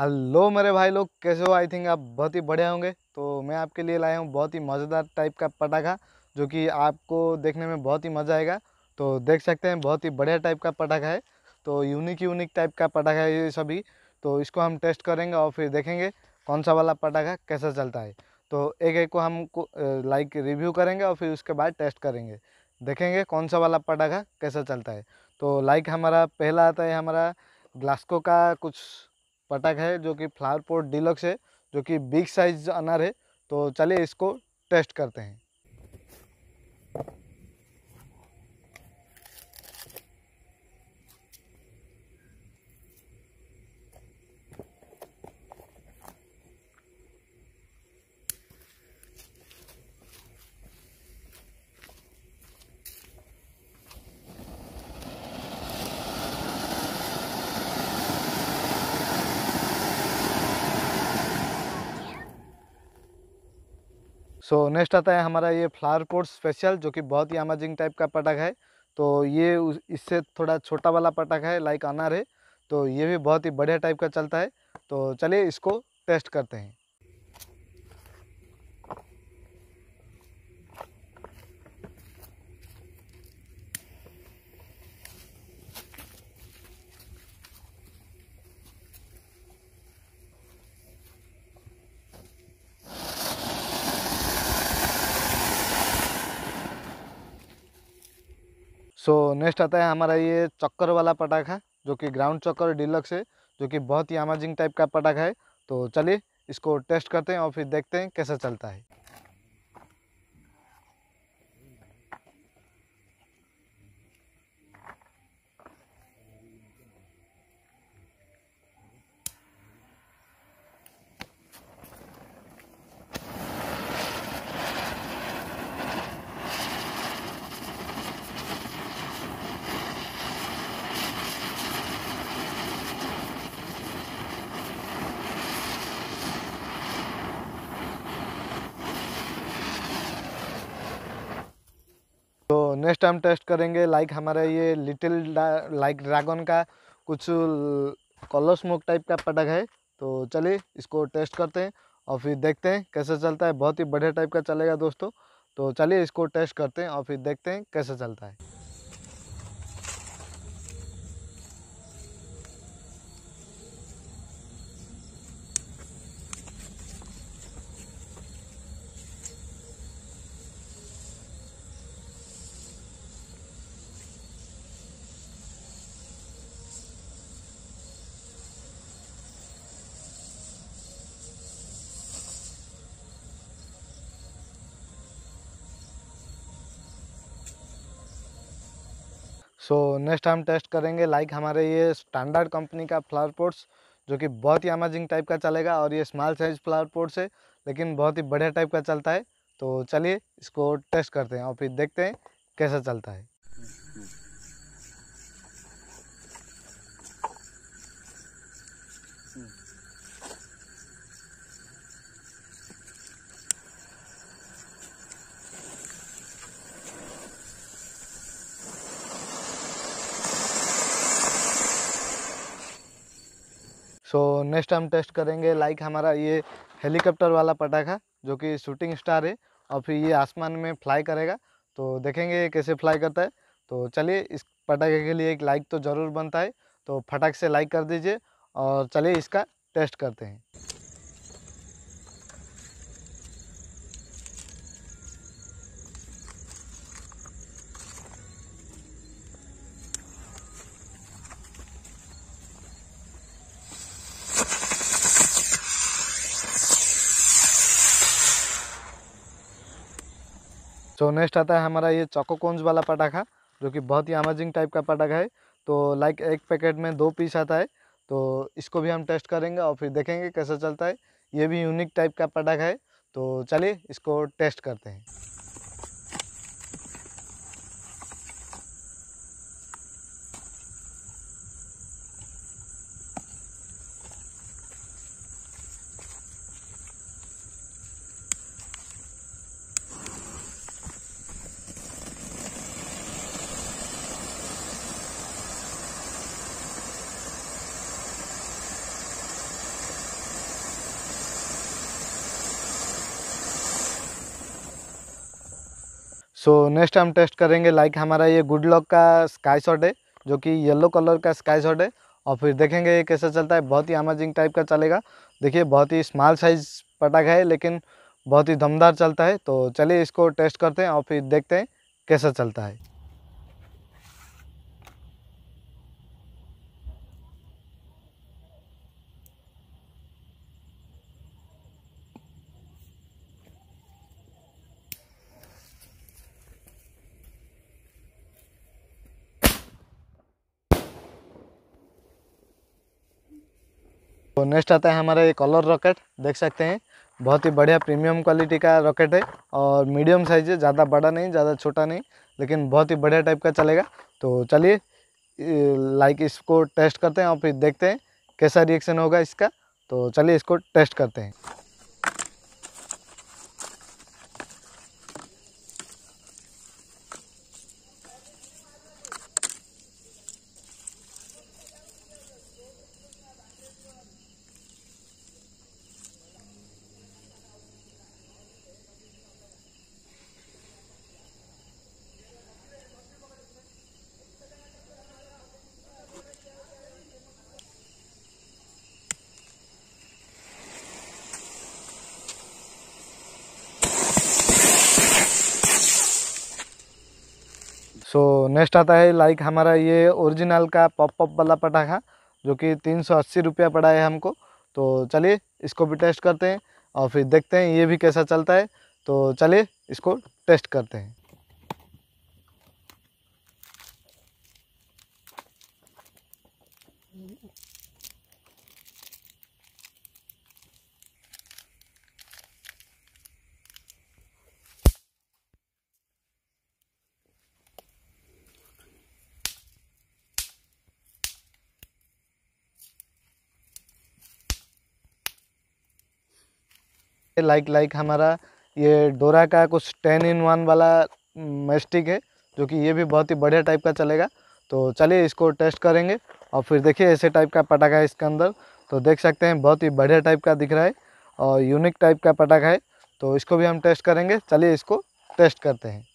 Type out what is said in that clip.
hello मेरे भाई लोग कैसे हो आई थिंक आप बहुत ही बढ़िया होंगे तो मैं आपके लिए लाया हूँ बहुत ही मज़ेदार टाइप का पटाखा जो कि आपको देखने में बहुत ही मज़ा आएगा तो देख सकते हैं बहुत ही बढ़िया टाइप का पटाखा है तो यूनिक यूनिक टाइप का पटाखा है ये सभी तो इसको हम टेस्ट करेंगे और फिर देखेंगे कौन सा वाला पटाखा कैसा चलता है तो एक एक को हम लाइक रिव्यू करेंगे और फिर उसके बाद टेस्ट करेंगे देखेंगे कौन सा वाला पटाखा कैसा चलता है तो लाइक हमारा पहला आता है हमारा ग्लास्को का कुछ पटाक है जो कि फ्लावर पोर्ट डिलक्स है जो कि बिग साइज अनार है तो चलिए इसको टेस्ट करते हैं सो so, नेक्स्ट आता है हमारा ये फ्लावर पोर्ट स्पेशल जो कि बहुत ही अमेजिंग टाइप का पटक है तो ये इससे थोड़ा छोटा वाला पटक है लाइक अनार है तो ये भी बहुत ही बढ़िया टाइप का चलता है तो चलिए इसको टेस्ट करते हैं सो नेक्स्ट आता है हमारा ये चक्कर वाला पटाखा जो कि ग्राउंड चक्कर डिलक्स है जो कि बहुत ही अमेजिंग टाइप का पटाखा है तो चलिए इसको टेस्ट करते हैं और फिर देखते हैं कैसा चलता है नेक्स्ट टाइम टेस्ट करेंगे लाइक हमारा ये लिटिल लाइक ड्रैगन का कुछ कलर स्मोक टाइप का पटक है तो चलिए इसको टेस्ट करते हैं और फिर देखते हैं कैसे चलता है बहुत ही बढ़िया टाइप का चलेगा दोस्तों तो चलिए इसको टेस्ट करते हैं और फिर देखते हैं कैसे चलता है सो नेक्स्ट हम टेस्ट करेंगे लाइक हमारे ये स्टैंडर्ड कंपनी का फ्लावर पोर्ट्स जो कि बहुत ही अमेजिंग टाइप का चलेगा और ये स्मॉल साइज फ्लावर पोर्ट्स है लेकिन बहुत ही बढ़िया टाइप का चलता है तो चलिए इसको टेस्ट करते हैं और फिर देखते हैं कैसा चलता है सो नेक्स्ट हम टेस्ट करेंगे लाइक हमारा ये हेलीकॉप्टर वाला पटाखा जो कि शूटिंग स्टार है और फिर ये आसमान में फ्लाई करेगा तो देखेंगे कैसे फ्लाई करता है तो चलिए इस पटाखे के लिए एक लाइक तो ज़रूर बनता है तो फटाक से लाइक कर दीजिए और चलिए इसका टेस्ट करते हैं so, तो नेक्स्ट आता है हमारा ये चौकोकोन्स वाला पटाखा जो कि बहुत ही अमेजिंग टाइप का पटाखा है तो लाइक एक पैकेट में दो पीस आता है तो इसको भी हम टेस्ट करेंगे और फिर देखेंगे कैसा चलता है ये भी यूनिक टाइप का पटाखा है तो चलिए इसको टेस्ट करते हैं सो नेक्स्ट हम टेस्ट करेंगे लाइक हमारा ये गुड लक का स्काई शॉट है जो कि येलो कलर का स्काई शॉट है और फिर देखेंगे ये कैसा चलता है बहुत ही अमेजिंग टाइप का चलेगा देखिए बहुत ही स्मॉल साइज़ पटाखा है लेकिन बहुत ही दमदार चलता है तो चलिए इसको टेस्ट करते हैं और फिर देखते हैं कैसा चलता है तो नेक्स्ट आता है हमारा ये कलर रॉकेट देख सकते हैं बहुत ही बढ़िया प्रीमियम क्वालिटी का रॉकेट है और मीडियम साइज है ज़्यादा बड़ा नहीं ज़्यादा छोटा नहीं लेकिन बहुत ही बढ़िया टाइप का चलेगा तो चलिए लाइक इसको टेस्ट करते हैं और फिर देखते हैं कैसा रिएक्शन होगा इसका तो चलिए इसको टेस्ट करते हैं नेक्स्ट आता है लाइक हमारा ये ओरिजिनल का पॉप पॉप वाला पटाखा जो कि तीन सौ अस्सी रुपया पड़ा है हमको तो चलिए इसको भी टेस्ट करते हैं और फिर देखते हैं ये भी कैसा चलता है तो चलिए इसको टेस्ट करते हैं लाइक लाइक हमारा ये डोरा का कुछ टेन इन वन वाला मैस्टिक है जो कि ये भी बहुत ही बढ़िया टाइप का चलेगा तो चलिए इसको टेस्ट करेंगे और फिर देखिए ऐसे टाइप का पटाखा है इसके अंदर तो देख सकते हैं बहुत ही बढ़िया टाइप का दिख रहा है और यूनिक टाइप का पटाखा है तो इसको भी हम टेस्ट करेंगे चलिए इसको टेस्ट करते हैं